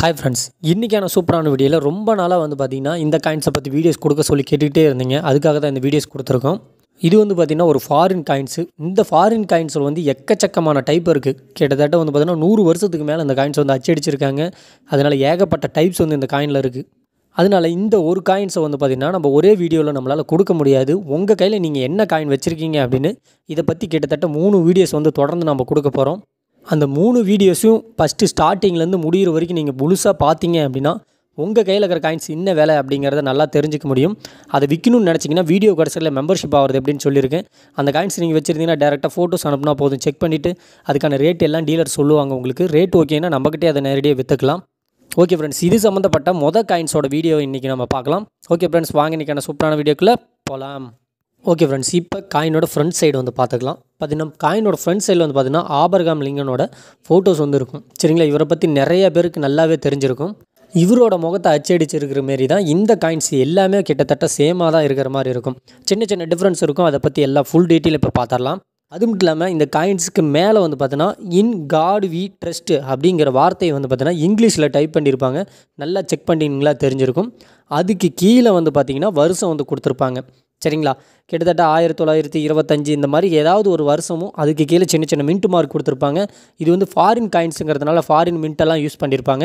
hi friends இன்றைக்கான சூப்பரான வீடியோவில் ரொம்ப நாளாக வந்து பார்த்திங்கன்னா இந்த காயின்ஸை பற்றி வீடியோஸ் கொடுக்க சொல்லி கேட்டுகிட்டே இருந்தீங்க அதுக்காக தான் இந்த வீடியோஸ் கொடுத்துருக்கோம் இது வந்து பார்த்திங்கன்னா ஒரு ஃபாரின் காயின்ஸு இந்த ஃபாரின் காயின்ஸில் வந்து எக்கச்சக்கமான டைப் இருக்குது கிட்டத்தட்ட வந்து பார்த்திங்கன்னா நூறு வருஷத்துக்கு மேலே இந்த காயின்ஸ் வந்து அச்சடிச்சிருக்காங்க அதனால் ஏகப்பட்ட டைப்ஸ் வந்து இந்த காயினில் இருக்குது அதனால் இந்த ஒரு காயின்ஸை வந்து பார்த்திங்கன்னா நம்ம ஒரே வீடியோவில் நம்மளால் கொடுக்க முடியாது உங்கள் கையில் நீங்கள் என்ன காயின் வச்சுருக்கீங்க அப்படின்னு இதை பற்றி கிட்டத்தட்ட மூணு வீடியோஸ் வந்து தொடர்ந்து நம்ம கொடுக்க போகிறோம் அந்த மூணு வீடியோஸையும் ஃபஸ்ட்டு ஸ்டார்டிங்லேருந்து முடிகிற வரைக்கும் நீங்கள் முழுசாக பார்த்தீங்க அப்படின்னா உங்கள் கையில் இருக்கிற காயின்ஸ் என்ன வேலை அப்படிங்கிறத நல்லா தெரிஞ்சிக்க முடியும் அதை விற்கணும்னு நினச்சிங்கன்னா வீடியோ கடைசியில் மெம்பர்ஷிப் ஆகிறது அப்படின்னு சொல்லியிருக்கேன் அந்த காயின்ஸ் நீங்கள் வச்சுருந்தீங்கன்னா டேரெக்டாக ஃபோட்டோஸ் அனுப்புனா போதும் செக் பண்ணிவிட்டு அதுக்கான ரேட் எல்லாம் டீலர் சொல்லுவாங்க உங்களுக்கு ரேட் ஓகேன்னா நம்மக்கிட்டே அதை நேரடியாக விற்றுக்கலாம் ஓகே ஃப்ரெண்ட்ஸ் இது சம்மந்தப்பட்ட மொதல் காயின்ஸோட வீடியோ இன்றைக்கி நம்ம பார்க்கலாம் ஓகே ஃப்ரெண்ட்ஸ் வாங்க இன்றைக்கான சூப்பரான வீடியோக்குள்ளே போகலாம் ஓகே ஃப்ரெண்ட்ஸ் இப்போ காயினோட ஃப்ரண்ட் சைடு வந்து பார்த்துக்கலாம் பார்த்தீங்கன்னா காயினோட ஃப்ரண்ட் சைடில் வந்து பார்த்தீங்கன்னா ஆபர்காம் லிங்கனோட ஃபோட்டோஸ் வந்து இருக்கும் சரிங்களா இவரை பற்றி நிறைய பேருக்கு நல்லாவே தெரிஞ்சிருக்கும் இவரோட முகத்தை அச்சடிச்சிருக்கிற மாரி தான் இந்த காயின்ஸ் எல்லாமே கிட்டத்தட்ட சேமாக தான் இருக்கிற மாதிரி இருக்கும் சின்ன சின்ன டிஃப்ரென்ஸ் இருக்கும் அதை பற்றி எல்லாம் ஃபுல் டீட்டெயில் இப்போ பார்த்துடலாம் அது மட்டும் இல்லாமல் இந்த காயின்ஸுக்கு மேலே வந்து பார்த்தீங்கன்னா இன் காட் வி ட்ரஸ்ட் அப்படிங்கிற வார்த்தையை வந்து பார்த்தீங்கன்னா இங்கிலீஷில் டைப் பண்ணியிருப்பாங்க நல்லா செக் பண்ணிங்களா தெரிஞ்சிருக்கும் அதுக்கு கீழே வந்து பார்த்திங்கன்னா வருஷம் வந்து கொடுத்துருப்பாங்க சரிங்களா கிட்டத்தட்ட ஆயிரத்தி தொள்ளாயிரத்தி இருபத்தஞ்சி இந்த மாதிரி ஏதாவது ஒரு வருஷமும் அதுக்கு கீழே சின்ன சின்ன மின்ட் மார்க் கொடுத்துருப்பாங்க இது வந்து ஃபாரின் காயின்ஸுங்கிறதுனால ஃபாரின் மின்ட்டெல்லாம் யூஸ் பண்ணியிருப்பாங்க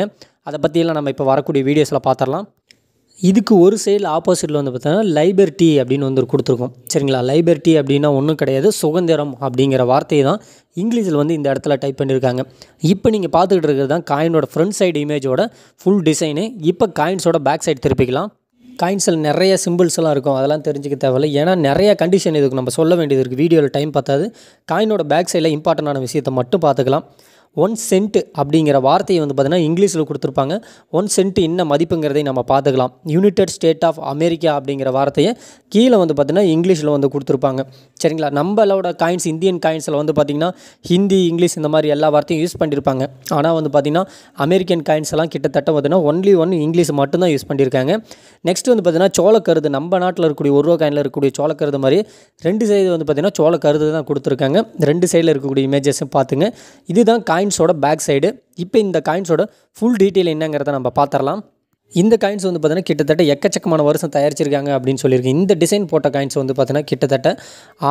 அதை பற்றியெல்லாம் நம்ம இப்போ வரக்கூடிய வீடியோஸில் பார்த்துடலாம் இதுக்கு ஒரு சைடில் ஆப்போசிட்டில் வந்து பார்த்தோன்னா லைபர்ட்டி அப்படின்னு வந்து கொடுத்துருக்கோம் சரிங்களா லைபர்ட்டி அப்படின்னா ஒன்றும் கிடையாது சுதந்திரம் அப்படிங்கிற வார்த்தையை தான் இங்கிலீஷில் வந்து இந்த இடத்துல டைப் பண்ணியிருக்காங்க இப்போ நீங்கள் பார்த்துக்கிட்டு இருக்கிறது தான் காயினோட ஃப்ரண்ட் சைடு இமேஜோட ஃபுல் டிசைனு இப்போ காயின்ஸோட பேக் சைடு திருப்பிக்கலாம் காயின்ஸில் நிறைய சிம்பிள்ஸ்லாம் இருக்கும் அதெல்லாம் தெரிஞ்சிக்க தேவையில்லை ஏன்னா நிறைய கண்டிஷன் இதுக்கு நம்ம சொல்ல வேண்டியது இருக்குது வீடியோவில் டைம் பார்த்தாது காயினோட பேக் சைடில் இம்பார்ட்டண்டான விஷயத்தை மட்டும் பார்த்துக்கலாம் ஒன் சென்ட் அப்படிங்கிற வார்த்தையை வந்து பார்த்திங்கன்னா இங்கிலீஷில் கொடுத்துருப்பாங்க ஒன் சென்ட் என்ன மதிப்புங்கிறதை நம்ம பார்த்துக்கலாம் யுனைடெட் ஸ்டேட் ஆஃப் அமெரிக்கா அப்படிங்கிற வார்த்தையை கீழே வந்து பார்த்திங்கன்னா இங்கிலீஷில் வந்து கொடுத்துருப்பாங்க சரிங்களா நம்மளோட காயின்ஸ் இந்தியன் காயின்ஸில் வந்து பார்த்திங்கன்னா ஹிந்தி இங்கிலீஷ் இந்த மாதிரி எல்லா வார்த்தையும் யூஸ் பண்ணியிருப்பாங்க ஆனால் வந்து பார்த்திங்கன்னா அமெரிக்கன் காயின்ஸ் எல்லாம் கிட்டத்தட்ட பார்த்தீங்கன்னா ஒன்லி ஒன் இங்கிலீஷ் மட்டும்தான் யூஸ் பண்ணியிருக்காங்க நெக்ஸ்ட் வந்து பார்த்திங்கன்னா சோளக்கருது நம்ம நாட்டில் இருக்கக்கூடிய ஒரு ரூபா காயினில் இருக்கக்கூடிய சோளக்கருது மாதிரி ரெண்டு சைடு வந்து பார்த்திங்கன்னா சோளக்கருது தான் கொடுத்துருக்காங்க ரெண்டு சைடில் இருக்கக்கூடிய இமேஜஸும் பார்த்துங்க இதுதான் காயின்ஸோட பேக் சைடு இப்போ இந்த காயின்ஸோட ஃபுல் டீட்டெயில் என்னங்கிறத நம்ம பார்த்துடலாம் இந்த காயின்ஸ் வந்து பார்த்தீங்கன்னா கிட்டத்தட்ட எக்கச்சக்கமான வருஷம் தயாரிச்சிருக்காங்க அப்படின்னு சொல்லியிருக்கு இந்த டிசைன் போட்ட காயின்ஸ் வந்து பார்த்தீங்கன்னா கிட்டத்தட்ட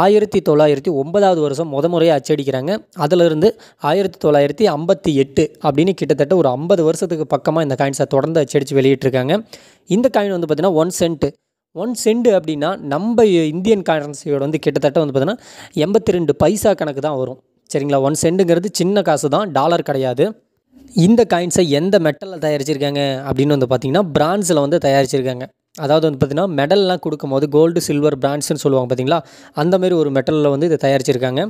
ஆயிரத்தி தொள்ளாயிரத்தி ஒன்பதாவது வருஷம் முத முறையாக அச்சடிக்கிறாங்க அதிலிருந்து ஆயிரத்தி தொள்ளாயிரத்தி ஐம்பத்தி எட்டு அப்படின்னு கிட்டத்தட்ட ஒரு ஐம்பது வருஷத்துக்கு பக்கமாக இந்த காயின்ஸை தொடர்ந்து அச்சடித்து வெளியிட்டிருக்காங்க இந்த காயின் வந்து பார்த்திங்கன்னா ஒன் சென்ட்டு ஒன் சென்ட் அப்படின்னா நம்ம இந்தியன் கரன்சியோட வந்து கிட்டத்தட்ட வந்து பார்த்தீங்கன்னா எண்பத்தி ரெண்டு பைசா கணக்கு தான் வரும் சரிங்களா ஒன் சென்ட்டுங்கிறது சின்ன காசு தான் டாலர் கிடையாது இந்த காயின்ஸை எந்த மெட்டலில் தயாரிச்சிருக்காங்க அப்படின்னு வந்து பார்த்தீங்கன்னா பிரான்ஸில் வந்து தயாரிச்சிருக்காங்க அதாவது வந்து பார்த்திங்கன்னா மெடல்லாம் கொடுக்கும்போது கோல்டு சில்வர் பிரான்ஸ்னு சொல்லுவாங்க பார்த்தீங்களா அந்தமாரி ஒரு மெட்டலில் வந்து இதை தயாரிச்சிருக்காங்க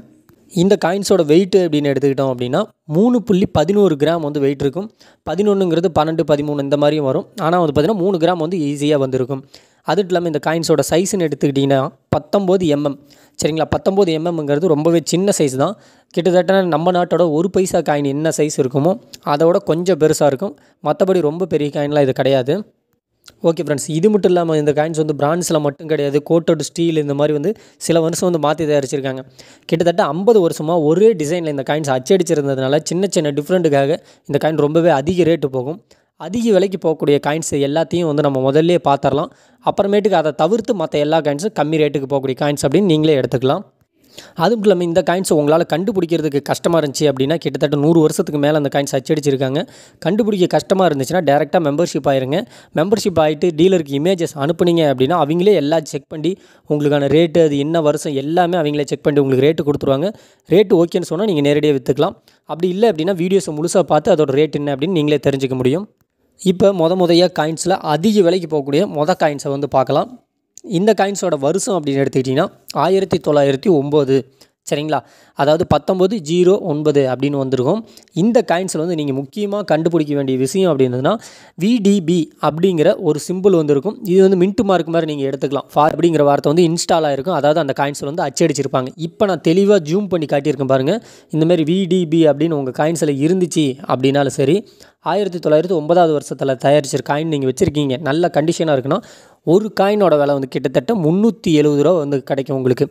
இந்த காயின்ஸோட வெயிட் அப்படின்னு எடுத்துக்கிட்டோம் அப்படின்னா மூணு புள்ளி பதினோரு கிராம் வந்து வெயிட் இருக்கும் பதினொன்றுங்கிறது பன்னெண்டு பதிமூணு இந்த மாதிரியும் வரும் ஆனால் வந்து பார்த்திங்கன்னா மூணு கிராம் வந்து ஈஸியாக வந்துருக்கும் அதுவும் இல்லாமல் இந்த காயின்ஸோட சைஸ்ன்னு எடுத்துக்கிட்டிங்கன்னா பத்தொம்போது எம்எம் சரிங்களா பத்தொம்பது எம்எம்ங்கிறது ரொம்பவே சின்ன சைஸ் தான் கிட்டத்தட்ட நம்ம நாட்டோட ஒரு பைசா காயின் என்ன சைஸ் இருக்குமோ அதோட கொஞ்சம் பெருசாக இருக்கும் மற்றபடி ரொம்ப பெரிய காயின்லாம் இது கிடையாது ஓகே ஃப்ரெண்ட்ஸ் இது மட்டும் இல்லாமல் இந்த காயின்ஸ் வந்து பிரான்ஸில் மட்டும் கிடையாது கோட்டோடு ஸ்டீல் இந்த மாதிரி வந்து சில வருஷம் வந்து மாற்றி தயாரிச்சிருக்காங்க கிட்டத்தட்ட ஐம்பது வருஷமாக ஒரே டிசைனில் இந்த காயின்ஸ் அச்சடிச்சிருந்ததுனால சின்ன சின்ன டிஃப்ரெண்ட்டுக்காக இந்த காயின் ரொம்பவே அதிக ரேட்டு போகும் அதிக விலைக்கு போகக்கூடிய காயின்ஸ் எல்லாத்தையும் வந்து நம்ம முதல்லே பார்த்துடலாம் அப்புறமேட்டுக்கு அதை தவிர்த்து மற்ற எல்லா காயின்ஸும் கம்மி ரேட்டுக்கு போகக்கூடிய காயின்ஸ் அப்படின்னு நீங்களே எடுத்துக்கலாம் அது மட்டும் இல்லாமல் இந்த காயின்ஸை உங்களால் கண்டுபிடிக்கிறதுக்கு கஷ்டமாக இருந்துச்சு அப்படின்னா கிட்டத்தட்ட நூறு வருஷத்துக்கு மேலே அந்த காயின்ஸ் அச்சடிச்சிருக்காங்க கண்டுபிடிக்க கஷ்டமாக இருந்துச்சுன்னா டேரெக்டாக மெம்பர்ஷிப் ஆயிருங்க மெம்பர்ஷிப் ஆகிட்டு டீலருக்கு இமேஜஸ் அனுப்புனீங்க அப்படின்னா அவங்களே எல்லாம் செக் பண்ணி உங்களுக்கான ரேட்டு அது என்ன வருஷம் எல்லாமே அவங்களே செக் பண்ணி உங்களுக்கு ரேட்டு கொடுத்துருவாங்க ரேட்டு ஓகேன்னு சொன்னால் நீங்கள் நேரடியாக விற்றுக்கலாம் அப்படி இல்லை அப்படின்னா வீடியோஸை முழுசாக பார்த்து அதோட ரேட் என்ன அப்படின்னு நீங்களே தெரிஞ்சிக்க முடியும் இப்போ முத முதையாக காயின்ஸில் அதிக விலைக்கு போகக்கூடிய மொத காயின்ஸை வந்து பார்க்கலாம் இந்த காயின்ஸோட வருஷம் அப்படின்னு எடுத்துக்கிட்டிங்கன்னா ஆயிரத்தி தொள்ளாயிரத்தி ஒம்பது சரிங்களா அதாவது பத்தொம்போது ஜீரோ ஒன்பது அப்படின்னு வந்திருக்கும் இந்த காயின்ஸில் வந்து நீங்கள் முக்கியமாக கண்டுபிடிக்க வேண்டிய விஷயம் அப்படின்றதுனா விடிபி அப்படிங்கிற ஒரு சிம்பிள் வந்துருக்கும் இது வந்து மின்ட்டு மார்க் மாதிரி நீங்கள் எடுத்துக்கலாம் ஃபார் அப்படிங்கிற வார்த்தை வந்து இன்ஸ்டால் ஆகிருக்கும் அதாவது அந்த காயின்ஸில் வந்து அச்சடிச்சிருப்பாங்க இப்போ நான் தெளிவாக ஜூம் பண்ணி காட்டியிருக்கேன் பாருங்கள் இந்தமாரி விடிபி அப்படின்னு உங்கள் காயின்ஸில் இருந்துச்சு அப்படின்னாலும் சரி ஆயிரத்தி தொள்ளாயிரத்தி ஒன்பதாவது வருஷத்தில் தயாரிச்சிரு காயின் நீங்கள் வச்சுருக்கீங்க நல்ல கண்டிஷனாக இருக்குன்னா ஒரு காயினோட விலை வந்து கிட்டத்தட்ட முந்நூற்றி எழுபது ரூபா வந்து கிடைக்கும் உங்களுக்கு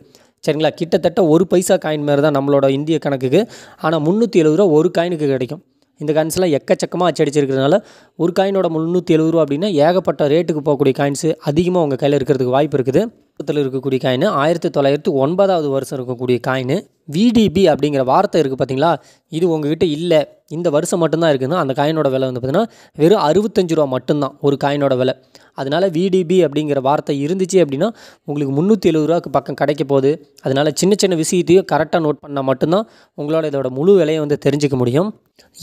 சரிங்களா கிட்டத்தட்ட ஒரு பைசா காயின் மாதிரி தான் நம்மளோட இந்திய கணக்குக்கு ஆனால் முந்நூற்றி எழுபது ரூபா ஒரு காயினுக்கு கிடைக்கும் இந்த காயின்ஸ்லாம் எக்கச்சக்கமாக அச்சடிச்சிருக்கிறதுனால ஒரு காயினோட முந்நூற்றி எழுபது ரூபா அப்படின்னா ஏகப்பட்ட ரேட்டுக்கு போகக்கூடிய காயின்ஸு அதிகமாக உங்கள் கையில் இருக்கிறதுக்கு வாய்ப்பு இருக்குது பக்கத்தில் இருக்கக்கூடிய காயின் ஆயிரத்தி தொள்ளாயிரத்தி ஒன்பதாவது வருஷம் இருக்கக்கூடிய காயின் விடிபி அப்படிங்கிற வார்த்தை இருக்குது பார்த்தீங்களா இது உங்ககிட்ட இல்லை இந்த வருஷம் மட்டும்தான் இருக்குதுன்னா அந்த காயினோட விலை வந்து பார்த்திங்கன்னா வெறும் அறுபத்தஞ்சு ரூபா மட்டும்தான் ஒரு காயினோட விலை அதனால் விடிபி அப்படிங்கிற வார்த்தை இருந்துச்சு அப்படின்னா உங்களுக்கு முந்நூற்றி எழுபது ரூபாக்கு பக்கம் கிடைக்க போகுது அதனால் சின்ன சின்ன விஷயத்தையும் கரெக்டாக நோட் பண்ணால் மட்டும்தான் உங்களோட இதோட முழு விலையை வந்து தெரிஞ்சுக்க முடியும்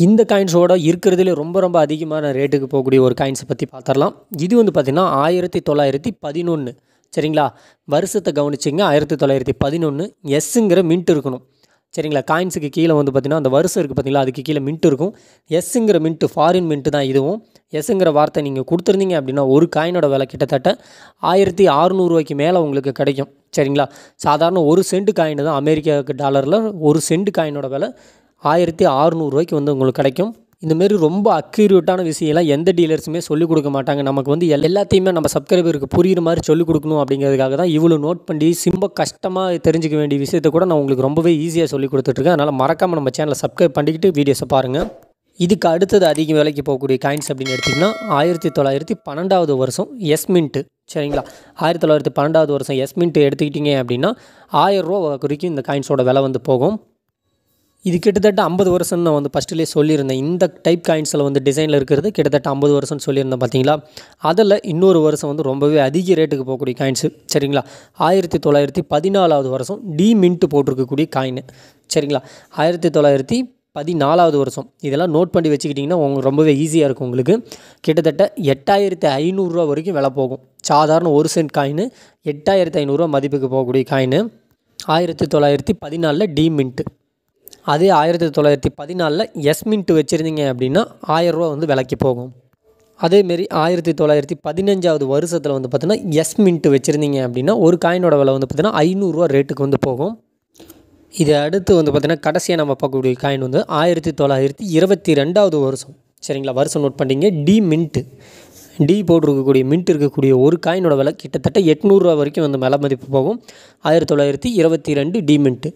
இந்த காயின்ஸோட இருக்கிறதுலே ரொம்ப ரொம்ப அதிகமான ரேட்டுக்கு போகக்கூடிய ஒரு காயின்ஸை பற்றி பார்த்துடலாம் இது வந்து பார்த்திங்கன்னா ஆயிரத்தி தொள்ளாயிரத்தி பதினொன்று சரிங்களா வருஷத்தை கவனிச்சிங்க ஆயிரத்தி தொள்ளாயிரத்தி பதினொன்று எஸ்ஸுங்கிற மின்ட் இருக்கணும் சரிங்களா காயின்ஸுக்கு கீழே வந்து பார்த்திங்கன்னா அந்த வருஷம் இருக்குது பார்த்திங்களா அதுக்கு கீழே மின்ட் இருக்கும் எஸ்ஸுங்கிற மின்ட்டு ஃபாரின் மின்ட்டு தான் இதுவும் எஸ்ஸுங்கிற வார்த்தை நீங்கள் கொடுத்துருந்தீங்க அப்படின்னா ஒரு காயினோட விலை கிட்டத்தட்ட ஆயிரத்தி அறுநூறுவாய்க்கு மேலே உங்களுக்கு கிடைக்கும் சரிங்களா சாதாரண ஒரு சென்ட் காயின் தான் அமெரிக்காவுக்கு டாலரில் ஒரு சென்ட் காயினோட விலை ஆயிரத்தி அறுநூறுவாய்க்கு வந்து உங்களுக்கு கிடைக்கும் இந்தமாரி ரொம்ப அக்யூரேட்டான விஷயம்லாம் எந்த டீலர்ஸுமே சொல்லிக் கொடுக்க மாட்டாங்க நமக்கு வந்து எல்லாத்தையுமே நம்ம சப்ஸ்கிரைபருக்கு புரியுற மாதிரி சொல்லிக் கொடுக்கணும் அப்படிங்கிறதுக்காக தான் இவ்வளோ நோட் பண்ணி ரொம்ப கஷ்டமாக தெரிஞ்சிக்க வேண்டிய விஷயத்த கூட நான் உங்களுக்கு ரொம்பவே ஈஸியாக சொல்லி கொடுத்துட்ருக்கேன் அதனால் மறக்காமல் நம்ம சேனலை சப்ஸ்கிரைப் பண்ணிக்கிட்டு வீடியோஸை பாருங்கள் இதுக்கு அடுத்தது அதிக விலைக்கு போகக்கூடிய காயின்ஸ் அப்படின்னு எடுத்திங்கன்னா ஆயிரத்தி தொள்ளாயிரத்தி பன்னெண்டாவது வருஷம் எஸ்மின்ட்டு சரிங்களா ஆயிரத்தி தொள்ளாயிரத்தி பன்னெண்டாவது வருஷம் எஸ்மின்ட்டு எடுத்துக்கிட்டிங்க அப்படின்னா ஆயிரரூவா குறிக்கும் இந்த காயின்ஸோட விலை வந்து போகும் இது கிட்டத்தட்ட ஐம்பது வருஷம்னு நான் வந்து ஃபஸ்ட்டுலேயே சொல்லியிருந்தேன் இந்த டைப் காயின்ஸில் வந்து டிசைனில் இருக்கிறது கிட்டத்தட்ட ஐம்பது வருஷம்னு சொல்லியிருந்தேன் பார்த்தீங்களா அதில் இன்னொரு வருஷம் வந்து ரொம்பவே அதிக ரேட்டுக்கு போகக்கூடிய காயின்ஸு சரிங்களா ஆயிரத்தி தொள்ளாயிரத்தி பதினாலாவது வருஷம் டி மின்ட்டு போட்டிருக்கக்கூடிய காயின் சரிங்களா ஆயிரத்தி தொள்ளாயிரத்தி பதினாலாவது வருஷம் இதெல்லாம் நோட் பண்ணி வச்சுக்கிட்டிங்கன்னா உங்களுக்கு ரொம்பவே ஈஸியாக இருக்கும் உங்களுக்கு கிட்டத்தட்ட எட்டாயிரத்து ஐநூறுரூவா வரைக்கும் விலை போகும் சாதாரண ஒரு சென்ட் காயின் எட்டாயிரத்து ஐநூறுரூவா மதிப்புக்கு போகக்கூடிய காயின் ஆயிரத்தி தொள்ளாயிரத்தி பதினாலில் டி மின்ட்டு அதே ஆயிரத்தி தொள்ளாயிரத்தி பதினாலில் எஸ் மின்ட்டு வச்சுருந்தீங்க அப்படின்னா ஆயரூவா வந்து விலைக்கு போகும் அதேமாரி ஆயிரத்தி தொள்ளாயிரத்தி பதினஞ்சாவது வருஷத்தில் வந்து பார்த்திங்கன்னா எஸ் மின்ட்டு வச்சுருந்தீங்க அப்படின்னா ஒரு காயினோட விலை வந்து பார்த்திங்கன்னா ஐநூறுரூவா ரேட்டுக்கு வந்து போகும் இது அடுத்து வந்து பார்த்திங்கன்னா கடைசியாக நம்ம பார்க்கக்கூடிய காயின் வந்து ஆயிரத்தி தொள்ளாயிரத்தி இருபத்தி ரெண்டாவது வருஷம் சரிங்களா வருஷம் நோட் பண்ணிங்க டி மின்ட்டு டி போட்டிருக்கக்கூடிய மின்ட் இருக்கக்கூடிய ஒரு காயினோட விலை கிட்டத்தட்ட எட்நூறுரூவா வரைக்கும் வந்து விலை மதிப்பு போகும் ஆயிரத்தி தொள்ளாயிரத்தி இருபத்தி ரெண்டு டி மின்ட்டு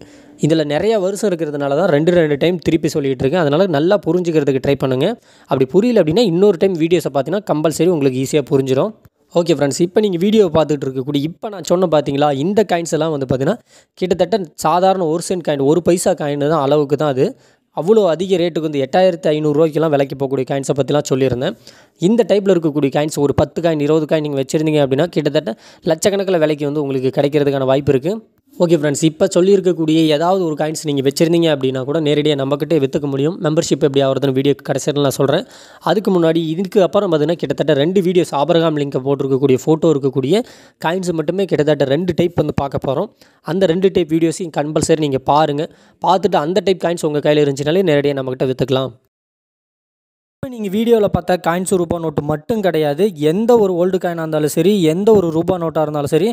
இதில் நிறையா வருஷம் இருக்கிறதுனால தான் ரெண்டு ரெண்டு டைம் திருப்பி சொல்லிகிட்டு இருக்கேன் அதனால் நல்லா புரிஞ்சுக்கிறதுக்கு ட்ரை பண்ணுங்கள் அப்படி புரியல அப்படின்னா இன்னொரு டைம் வீடியோஸை பார்த்தீங்கன்னா கம்பல்சரி உங்களுக்கு ஈஸியாக புரிஞ்சிடும் ஓகே ஃப்ரெண்ட்ஸ் இப்போ நீங்கள் வீடியோ பார்த்துட்டு இருக்கக்கூடிய இப்போ நான் சொன்ன பார்த்தீங்களா இந்த காயின்ஸ் எல்லாம் வந்து பார்த்தீங்கன்னா கிட்டத்தட்ட சாதாரண ஒரு சென்ட் காயின் ஒரு பைசா காயின் தான் அளவுக்கு தான் அது அவ்வளோ அதிக ரேட்டுக்கு வந்து எட்டாயிரத்து ஐநூறுரூவாய்க்கெலாம் விலைக்கு போகக்கூடிய காயின்ஸை பற்றிலாம் சொல்லியிருந்தேன் இந்த டைப்பில் இருக்கக்கூடிய காயின்ஸ் ஒரு பத்து காயின் இருபது காயின் நீங்கள் வச்சுருந்தீங்க அப்படின்னா கிட்டத்தட்ட லட்சக்கணக்கில் விலைக்கு வந்து உங்களுக்கு கிடைக்கிறதுக்கான வாய்ப்பு இருக்குது ஓகே ஃப்ரெண்ட்ஸ் இப்போ சொல்லியிருக்கக்கூடிய ஏதாவது ஒரு காயின்ஸ் நீங்கள் வச்சுருந்தீங்க அப்படின்னா கூட நேரடியாக நம்மக்கிட்டே விற்றுக்க முடியும் மெம்பர்ஷிப் எப்படி ஆகிறதுன்னு வீடியோ கடைசியில் நான் சொல்கிறேன் அதுக்கு முன்னாடி இதுக்கு அப்புறம் பார்த்திங்கன்னா கிட்டத்தட்ட ரெண்டு வீடியோஸ் ஆபரகாம் லிங்கை போட்டிருக்கக்கூடிய ஃபோட்டோ இருக்கக்கூடிய காயின்ஸ் மட்டுமே கிட்டத்தட்ட ரெண்டு டைப் வந்து பார்க்க போகிறோம் அந்த ரெண்டு டைப் வீடியோஸையும் கம்பல்சரி நீங்கள் பாருங்கள் பார்த்துட்டு அந்த டைப் காயின்ஸ் உங்கள் கையில் இருந்துச்சுனாலே நேரடியாக நம்மக்கிட்ட விற்றுக்கலாம் நீங்கள் வீடியோவில் பார்த்தா காயின்ஸ் ரூபா நோட்டு மட்டும் கிடையாது எந்த ஒரு ஓல்டு காயினாக இருந்தாலும் சரி எந்த ஒரு ரூபா நோட்டாக இருந்தாலும் சரி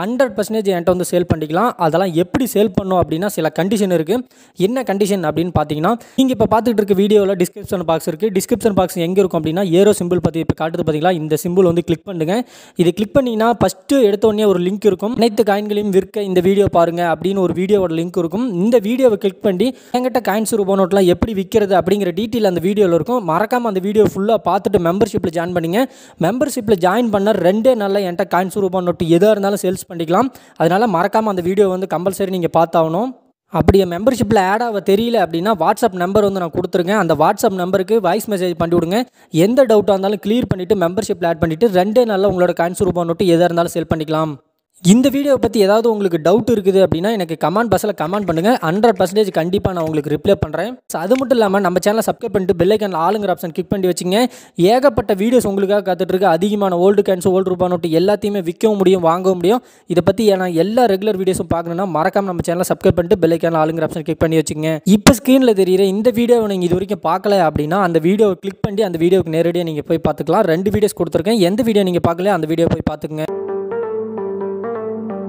ஹண்ட்ரட் பர்சன்டேஜ் என்கிட்ட வந்து சேல் பண்ணிக்கலாம் அதெல்லாம் எப்படி சேல் பண்ணோம் அப்படின்னா சில கண்டிஷன் இருக்குது என்ன கண்டிஷன் அப்படின்னு பார்த்தீங்கன்னா நீங்கள் இப்போ பார்த்துட்டு இருக்க வீடியோவில் டிஸ்கிரிப்ஷன் பாக்ஸ் இருக்குது டிஸ்கிரிப்ஷன் பாக்ஸ் எங்கே இருக்கும் அப்படின்னா ஏரோ சிம்பிள் பற்றி இப்போ காட்டுது பார்த்தீங்களா இந்த சிம்பிள் வந்து கிளிக் பண்ணுங்க இது கிளிக் பண்ணிங்கன்னா ஃபஸ்ட்டு எடுத்தோடனே ஒரு லிங்க் இருக்கும் அனைத்து காயின்களையும் விற்க இந்த வீடியோ பாருங்கள் அப்படின்னு ஒரு வீடியோவோட லிங்க் இருக்கும் இந்த வீடியோவை கிளிக் பண்ணி எங்கிட்ட காயின்ஸ் ரூபா நோட்லாம் எப்படி விற்கிறது அப்படிங்கிற டீட்டெயில் அந்த வீடியோவில் இருக்கும் மறக்காம மறக்காமல் அந்த வீடியோ ஃபுல்லாக பார்த்துட்டு மெம்பர்ஷிப்பில் ஜாயின் பண்ணிங்க மெம்பர்ஷிப்பில் ஜாயின் பண்ண ரெண்டே நல்ல என்கிட்ட காயின்ஸ் ரூபா நோட்டு எதாக இருந்தாலும் சேல்ஸ் பண்ணிக்கலாம் அதனால் மறக்காமல் அந்த வீடியோ வந்து கம்பல்சரி நீங்கள் பார்த்தாகணும் அப்படி என் மெம்பர்ஷிப்பில் ஆட் ஆக தெரியல அப்படின்னா வாட்ஸ்அப் நம்பர் வந்து நான் கொடுத்துருக்கேன் அந்த வாட்ஸ்அப் நம்பருக்கு வாய்ஸ் மெசேஜ் பண்ணி விடுங்க எந்த டவுட்டாக இருந்தாலும் கிளியர் பண்ணிவிட்டு மெம்பர்ஷிப்பில் ஆட் பண்ணிவிட்டு ரெண்டே நாளில் உங்களோட காயின்ஸ் ரூபா நோட்டு எதாக இருந்தாலும் சேல் பண்ணிக்கலாம் இந்த வீடியோவை பற்றி ஏதாவது உங்களுக்கு டவுட் இருக்குது அப்படின்னா எனக்கு கமெண்ட் பாக்ஸில் கமெண்ட் பண்ணுங்கள் ஹண்ட்ரட் பர்சன்டேஜ் கண்டிப்பாக நான் உங்களுக்கு ரிப்ளை பண்ணுறேன் ஸோ அது மட்டும் இல்லாமல் நம்ம சேனலை சப்ஸ்கிரைப் பண்ணிட்டு பெல்லைக்கான ஆளுங்கிற ஆப்ஷன் கிளிக் பண்ணி வச்சுங்க ஏகப்பட்ட வீடியோஸ் உங்களுக்காக காத்துட்ருக்கு அதிகமான ஓல்டு கேன்ஸ் ஓல்டு ரூபா நோட்டு எல்லாத்தையுமே விற்கவும் முடியும் வாங்கவும் முடியும் இதை பற்றி ஏன்னா எல்லா ரெகுலர் வீடியோஸும் பார்க்கணுன்னா மறக்காமல் நம்ம சேனலை சப்ஸ்கிரைப் பண்ணிட்டு பெல்லைக்கான ஆளுங்கிற ஆப்ஷன் கிளிக் பண்ணி வச்சுங்க இப்போ ஸ்க்ரீனில் தெரியிற இந்த வீடியோவை நீங்கள் இது வரைக்கும் பார்க்கல அப்படின்னா அந்த வீடியோவை கிளிக் பண்ணி அந்த வீடியோவுக்கு நேரடியாக நீங்கள் போய் பார்த்துக்கலாம் ரெண்டு வீடியோஸ் கொடுத்துருக்கேன் எந்த வீடியோ நீங்கள் பார்க்கல அந்த வீடியோ போய் பார்த்துக்கங்க